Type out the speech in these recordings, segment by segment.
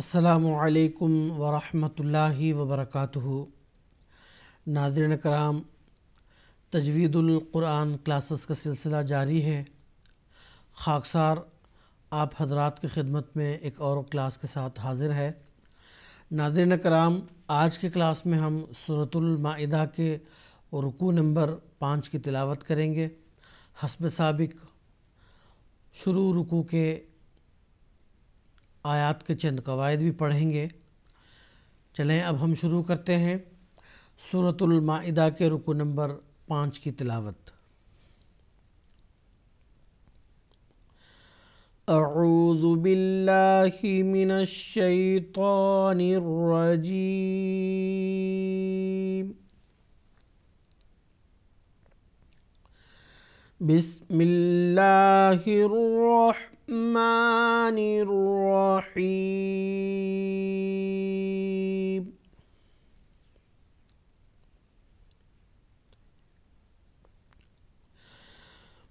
السلام علیکم ورحمۃ اللہ وبرکاتہ ناظرین کرام تجوید القرآن کلاسز کا سلسلہ جاری ہے خاکسار آپ حضرات کی خدمت میں ایک اور کلاس کے ساتھ حاضر ہے ناظرین کرام آج کے کلاس میں ہم صورت المائدہ کے رکو نمبر پانچ کی تلاوت کریں گے حسب سابق شروع رکو کے آیات کے چند قواعد بھی پڑھیں گے چلیں اب ہم شروع کرتے ہیں صورت المائدہ کے رکو نمبر پانچ کی تلاوت اعوذ باللہ من الشیطان الرجیم بسم اللہ الرحمن الرحمن الرحيم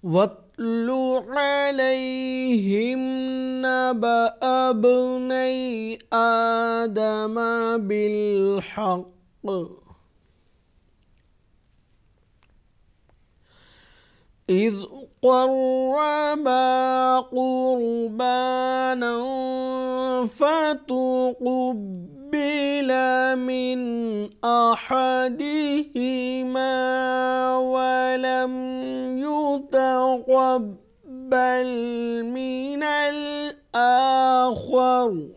واتل عليهم نبأ ابني آدم بالحق إذ قربا قربانا فتقبل من أحدهما ولم يتقبل من الآخر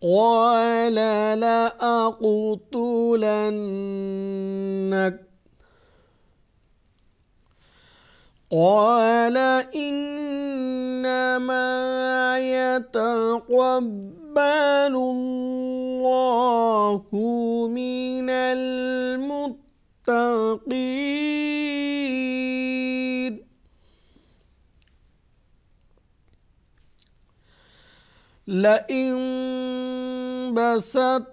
قال لأقتلنك قال إنما يتقبل الله من المتقين لئن بسطت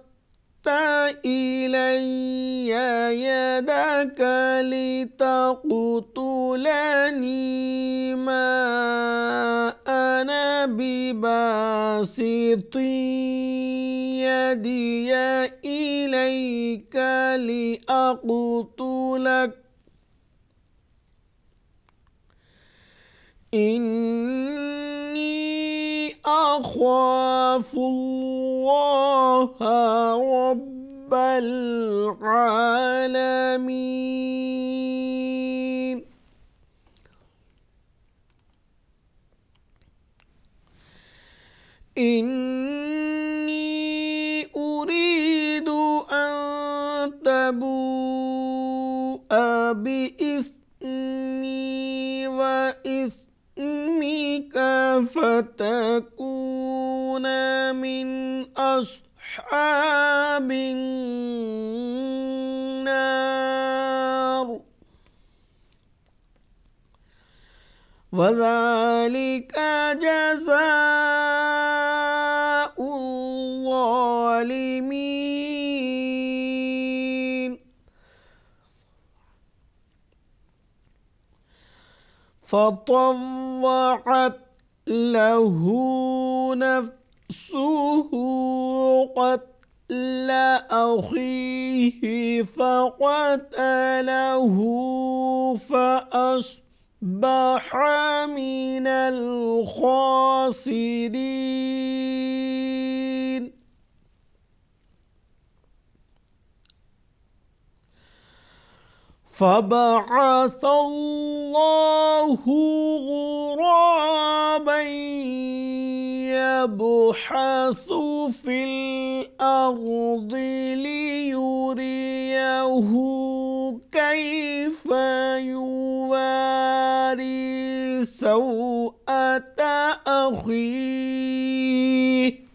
إلي يدك لتقتلني ما أنا بباسط يدي إليك لأقتلك إن أخاف الله رب العالمين وذلك جزاء الظالمين فطوعت له نفسه قتل أخيه فقتله فأصبح أصبح من الخاسرين فبعث الله غرابا يبحث في الأرض ليريه كيف يوارى سوءة أخيه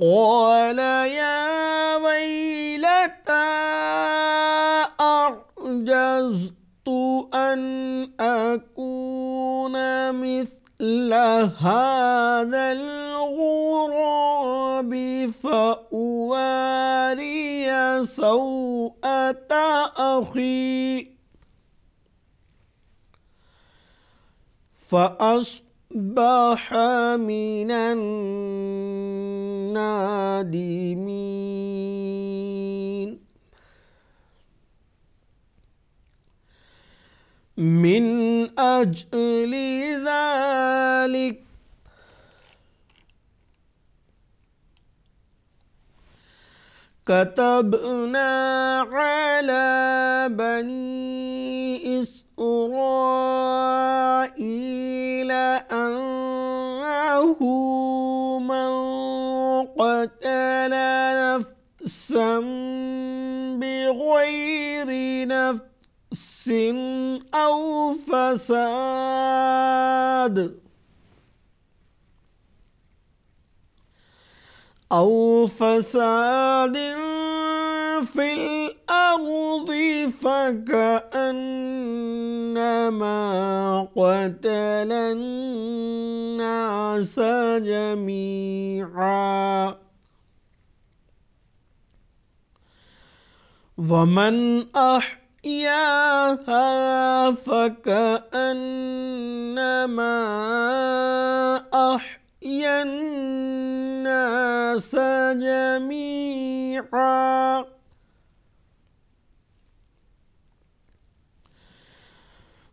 قال يا ويلتى أعجزت أن أكون مثل هذا الغراب فأواري سوءة أخي فأصبح من النادمين من أجل ذلك كتبنا على بني إسرائيل أنه من قتل نفسا بغير نفس أو فساد أو فساد في الأرض فكأنما قتل الناس جميعا ومن أحياها فكأنما أحيا الناس جميعا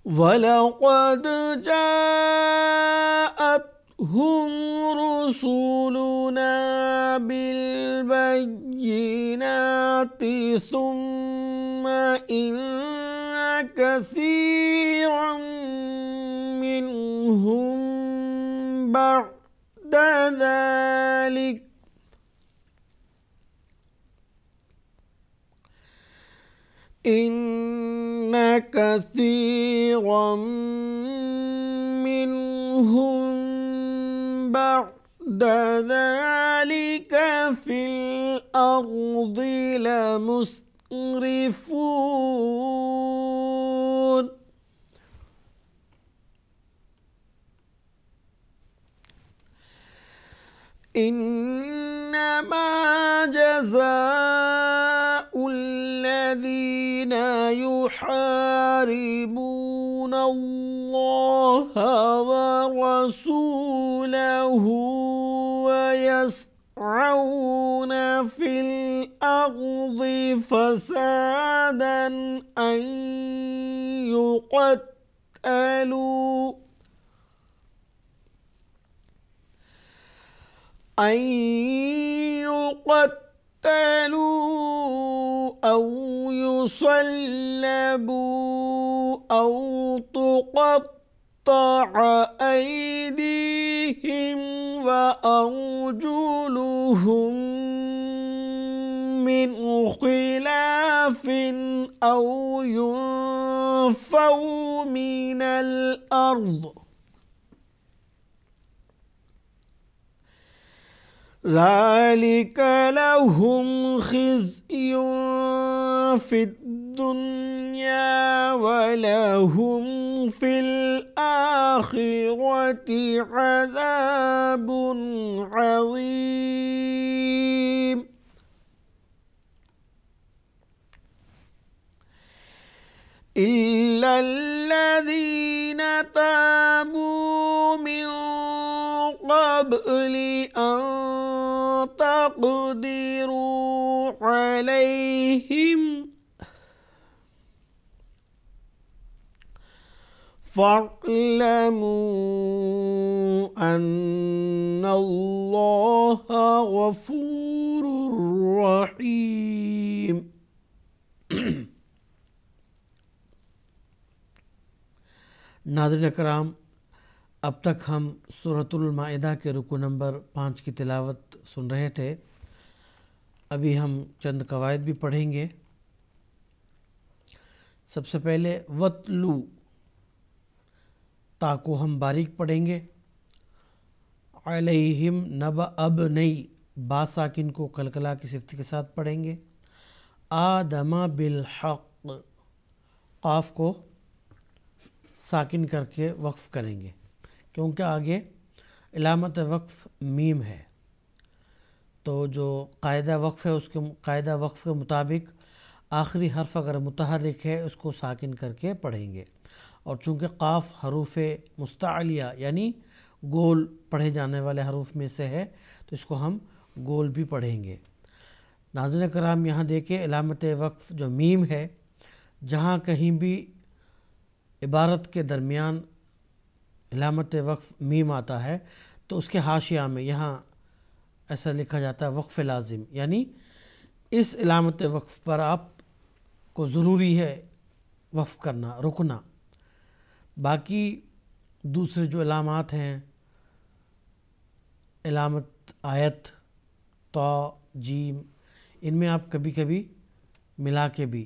وَلَقَدْ جَاءَتْهُمْ رُسُلُنَا بِالْبَيِّنَاتِ ثُمَّ إِنَّ كَثِيرًا مِنْهُمْ بَعْدَ ذَلِكَ إِنَّ كثيرا منهم بعد ذلك في الأرض لمسرفون إنما جزاء يحاربون الله ورسوله ويسعون في الأرض فسادا أن يقتلوا أن يقتلوا يقتلوا أو يصلبوا أو تقطع أيديهم وأرجلهم من خلاف أو ينفوا من الأرض ذلك لهم خزي في الدنيا ولهم في الآخرة عذاب عظيم إلا الذين تابوا لي أن تقدروا عليهم فاعلموا أن الله غفور رحيم ناظرین اکرام اب تک ہم سورة المائدہ کے رکو نمبر پانچ کی تلاوت سن رہے تھے ابھی ہم چند قواعد بھی پڑھیں گے سب سے پہلے وطلو تا کو ہم باریک پڑھیں گے علیہم نب اب نئی ساکن کو کلکلا کی صفت کے ساتھ پڑھیں گے آدم بالحق قاف کو ساکن کر کے وقف کریں گے کیونکہ آگے علامت وقف میم ہے تو جو قاعدہ وقف ہے اس کے قاعدہ وقف کے مطابق آخری حرف اگر متحرک ہے اس کو ساکن کر کے پڑھیں گے اور چونکہ قاف حروف مستعلیہ یعنی گول پڑھے جانے والے حروف میں سے ہے تو اس کو ہم گول بھی پڑھیں گے ناظرین کرام یہاں دیکھیں علامت وقف جو میم ہے جہاں کہیں بھی عبارت کے درمیان علامت وقف میم آتا ہے تو اس کے حاشیہ میں یہاں ایسا لکھا جاتا ہے وقف لازم یعنی اس علامت وقف پر آپ کو ضروری ہے وقف کرنا رکنا باقی دوسرے جو علامات ہیں علامت آیت تو جیم ان میں آپ کبھی کبھی ملا کے بھی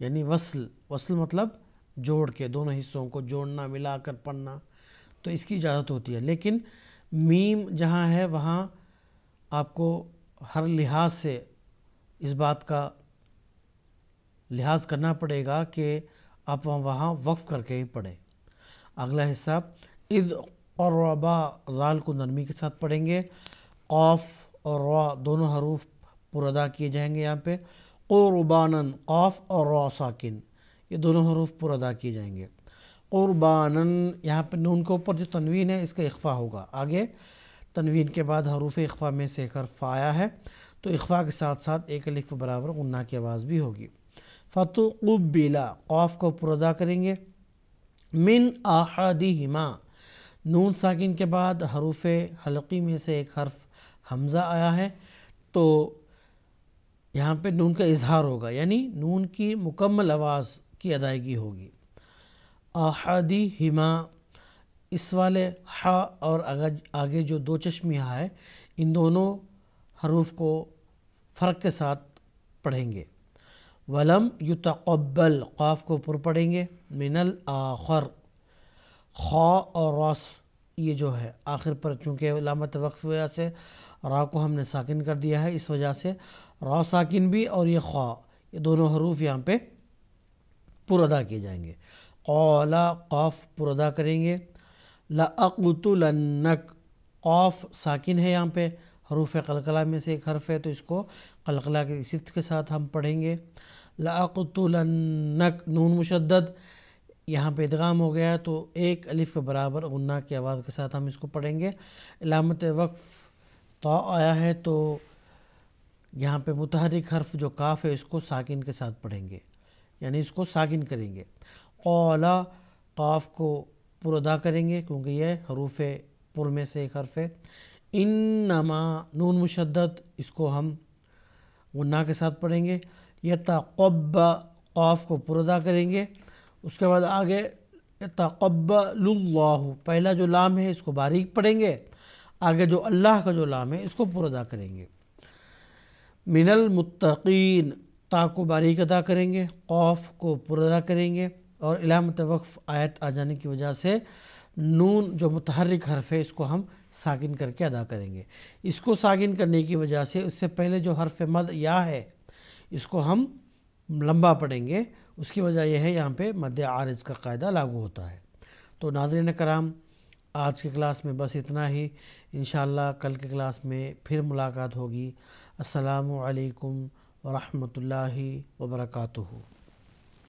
یعنی وصل وصل مطلب جوڑ کے دونوں حصوں کو جوڑنا ملا کر پڑھنا تو اس کی اجازت ہوتی ہے لیکن میم جہاں ہے وہاں آپ کو ہر لحاظ سے اس بات کا لحاظ کرنا پڑے گا کہ آپ وہاں وقف کر کے ہی پڑھیں اگلا حصہ اور ربا ضال کو نرمی کے ساتھ پڑھیں گے قوف اور روا دونوں حروف پر ادا کیے جائیں گے یہاں پہ قربانن ربان قوف اور رو ساکن یہ دونوں حروف پر ادا کیے جائیں گے قربان یہاں پہ نون کے اوپر جو تنوین ہے اس کا اخفا ہوگا آگے تنوین کے بعد حروف اخفا میں سے ایک حرف آیا ہے تو اخفا کے ساتھ ساتھ ایک الف برابر غنہ کی آواز بھی ہوگی فتو قبیلا قوف کو پر ادا کریں گے من احدہما نون ساکن کے بعد حروف حلقی میں سے ایک حرف حمزہ آیا ہے تو یہاں پہ نون کا اظہار ہوگا یعنی نون کی مکمل آواز کی ادائیگی ہوگی آحادی ہما اس والے ہا اور آگے جو دو چشمی ہا ہے ان دونوں حروف کو فرق کے ساتھ پڑھیں گے ولم یتقبل قاف کو پر پڑھیں گے من آخر خا اور روس یہ جو ہے آخر پر چونکہ علامت وقف وجہ سے را کو ہم نے ساکن کر دیا ہے اس وجہ سے را ساکن بھی اور یہ خواہ یہ دونوں حروف یہاں پہ پر ادا کیے جائیں گے قولا قاف پر ادا کریں گے لَأَقْتُلَنَّكْ قاف قوف ساکن ہے یہاں پہ حروف قلقلہ میں سے ایک حرف ہے تو اس کو قلقلہ کے صفت کے ساتھ ہم پڑھیں گے لَأَقْتُلَنَّكْ نون مشدد یہاں پہ ادغام ہو گیا ہے تو ایک الف کے برابر غنہ کی آواز کے ساتھ ہم اس کو پڑھیں گے علامت وقف تو آیا ہے تو یہاں پہ متحرک حرف جو کاف ہے اس کو ساکن کے ساتھ پڑھیں گے یعنی اس کو ساکن کریں گے قولا قاف کو پر ادا کریں گے کیونکہ یہ حروف پر میں سے ایک حرف ہے انما نون مشدد اس کو ہم غنہ کے ساتھ پڑھیں گے یتقب قاف کو پر ادا کریں گے اس کے بعد آگے تقبل پہلا جو لام ہے اس کو باریک پڑھیں گے آگے جو اللہ کا جو لام ہے اس کو پر ادا کریں گے من المتقین تا کو باریک ادا کریں گے قوف کو پر ادا کریں گے اور علامت وقف آیت آ جانے کی وجہ سے نون جو متحرک حرف ہے اس کو ہم ساگن کر کے ادا کریں گے اس کو ساگن کرنے کی وجہ سے اس سے پہلے جو حرف مد یا ہے اس کو ہم لمبا پڑھیں گے اس کی وجہ یہ ہے یہاں پہ مد عارض کا قاعدہ لاگو ہوتا ہے تو ناظرین کرام آج کے کلاس میں بس اتنا ہی انشاءاللہ کل کے کلاس میں پھر ملاقات ہوگی السلام علیکم ورحمۃ اللہ وبرکاتہ